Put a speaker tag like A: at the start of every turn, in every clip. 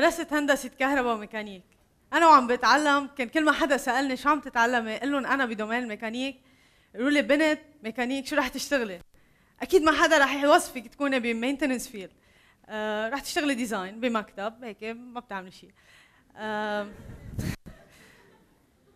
A: درست هندسه كهرباء وميكانيك انا وعم بتعلم كان كل ما حدا سالني شو عم تتعلمي قل لهم انا بدومين الميكانيك قالوا لي بنت ميكانيك شو رح تشتغلي اكيد ما حدا رح يوصفك تكوني بمينتنس فيلد آه رح تشتغلي ديزاين بمكتب هيك ما بتعملي شيء آه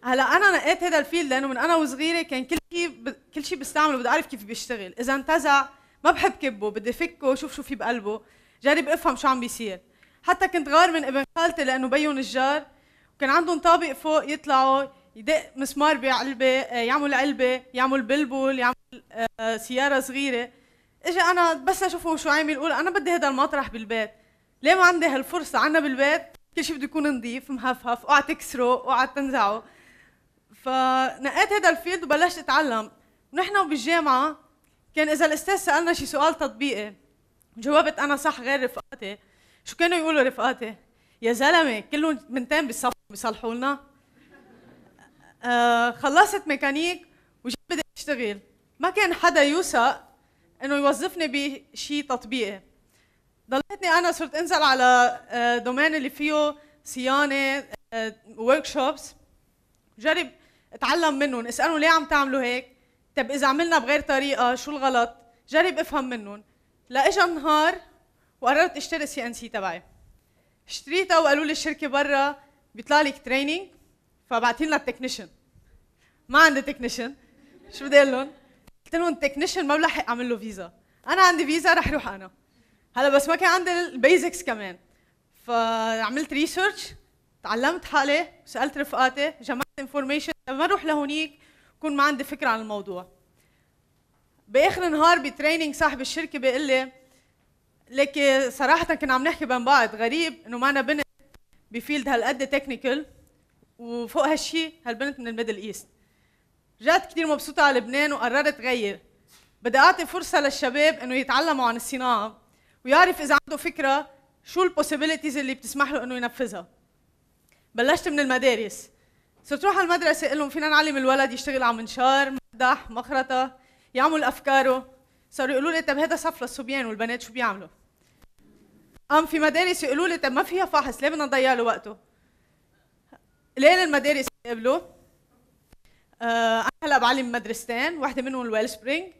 A: هلا انا نقيت هذا الفيلد لانه من انا وصغيره كان كل شيء ب... كل شيء بستعمله بدي اعرف كيف بيشتغل اذا انتزع ما بحب كبه بدي فكه وشوف شو في بقلبه جرب افهم شو عم بيصير حتى كنت غار من ابن خالتي لانه بيو نجار وكان عندهم طابق فوق يطلعوا يدق مسمار بعلبه آه، يعمل علبه يعمل بلبل يعمل آه، سياره صغيره اجى انا بس اشوفه شو عامل اقول انا بدي هذا المطرح بالبيت ليه ما عندي هالفرصه عنا بالبيت كل شيء بده يكون نظيف مهفهف اوعى تكسره اوعى تنزعه فنقيت هذا الفيلد وبلشت اتعلم نحن بالجامعه كان اذا الاستاذ سالنا شي سؤال تطبيقي جاوبت انا صح غير رفقاتي شو كانوا يقولوا رفقاتي يا زلمه كلهم منتين بالصف بيصلحوا لنا آه خلصت ميكانيك وجيت بدي اشتغل ما كان حدا يوثق انه يوظفني بشيء تطبيقي ضليتني انا صرت انزل على دومين آه، اللي فيه صيانه ورك آه، شوبس جرب اتعلم منهم اسالهم ليه عم تعملوا هيك طب اذا عملنا بغير طريقه شو الغلط جرب افهم منهم لاجا نهار وقررت اشتري السي ان سي تبعي اشتريتها وقالوا لي الشركه برا بيطلع لك تريننج فبعتي لنا التكنيشن ما عندي تكنيشن شو بدي اقول لهم؟ قلت لهم التكنيشن ما بلحق اعمل له فيزا انا عندي فيزا رح اروح انا هلا بس ما كان عندي البيزكس كمان فعملت ريسيرش تعلمت حالي سالت رفقاتي جمعت انفورميشن لما اروح لهونيك كون ما عندي فكره عن الموضوع باخر النهار بتريننج صاحب الشركه بيقول لي لكن صراحه كنا عم نحكي بين بعض غريب انه معنا بنت بفيلد هالقد تكنيكال وفوق هالشيء هالبنت من الميدل ايست جات كثير مبسوطه على لبنان وقررت غير بدي اعطي فرصه للشباب انه يتعلموا عن الصناعه ويعرف اذا عنده فكره شو البوسيبيليتيز اللي بتسمح له انه ينفذها بلشت من المدارس صرت روح على المدرسه اقول لهم فينا نعلم الولد يشتغل على منشار مقدح مخرطه يعمل افكاره صاروا يقولوا لي طب هذا صف للصبيان والبنات شو بيعملوا قام في مدارس يقولوا لي طب ما فيها فحص ليه بدنا نضيع له وقته؟ ليه المدارس يقبلوا؟ آه انا هلا بعلم مدرستين واحده منهم الويل سبرينج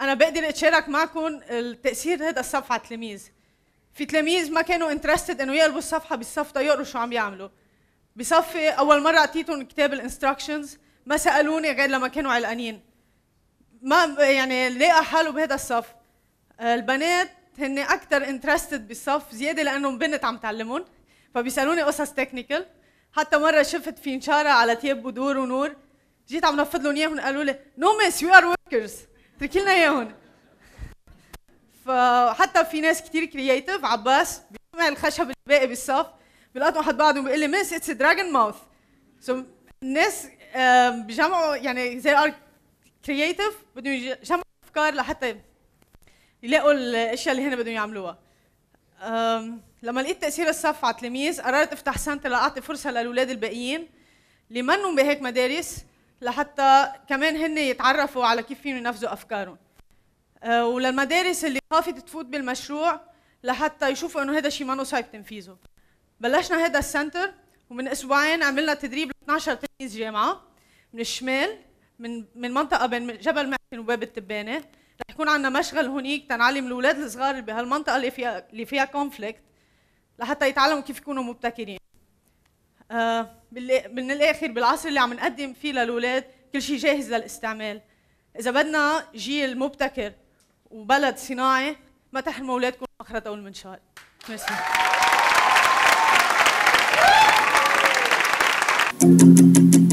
A: انا بقدر اتشارك معكم التاثير هذا الصف على التلاميذ في تلاميذ ما كانوا انترستد انه يقلبوا الصفحه بالصف تيقروا شو عم يعملوا بصفي اول مره اعطيتهم كتاب الانستراكشنز ما سالوني غير لما كانوا علقانين ما يعني لاقى حاله بهذا الصف آه، البنات هن اكثر انترستد بالصف زياده لانهم بنت عم تعلمهم فبيسالوني قصص تكنيكال حتى مره شفت فينشاره على تياب بدور ونور جيت عم نفض لهم اياهم قالوا لي نو مس يو ار وركرز اتركي لنا اياهم فحتى في ناس كثير كرييتيف عباس بيجمع الخشب الباقي بالصف بيلقطوا حد بعضهم بيقول لي مس اتس دراجون ماوث سو الناس بيجمعوا يعني زي ار كرييتيف بدهم يجمعوا افكار لحتى يلاقوا الاشياء اللي هن بدهم يعملوها لما لقيت تاثير الصف على التلاميذ قررت افتح سنتر لاعطي فرصه للاولاد الباقيين اللي منهم بهيك مدارس لحتى كمان هن يتعرفوا على كيف فيهم ينفذوا افكارهم أه، وللمدارس اللي خافت تفوت بالمشروع لحتى يشوفوا انه هذا الشيء ما صعب تنفيذه بلشنا هذا السنتر ومن اسبوعين عملنا تدريب ل 12 تلميذ جامعه من الشمال من من منطقه بين جبل محسن وباب التبانه يكون عندنا مشغل هونيك تنعلم الاولاد الصغار بهالمنطقه اللي فيها اللي فيها كونفليكت لحتى يتعلموا كيف يكونوا مبتكرين آه من الاخر بالعصر اللي عم نقدم فيه للاولاد كل شيء جاهز للاستعمال اذا بدنا جيل مبتكر وبلد صناعي ما تحرموا اولادكم مخرة المنشار ميرسي Thank you.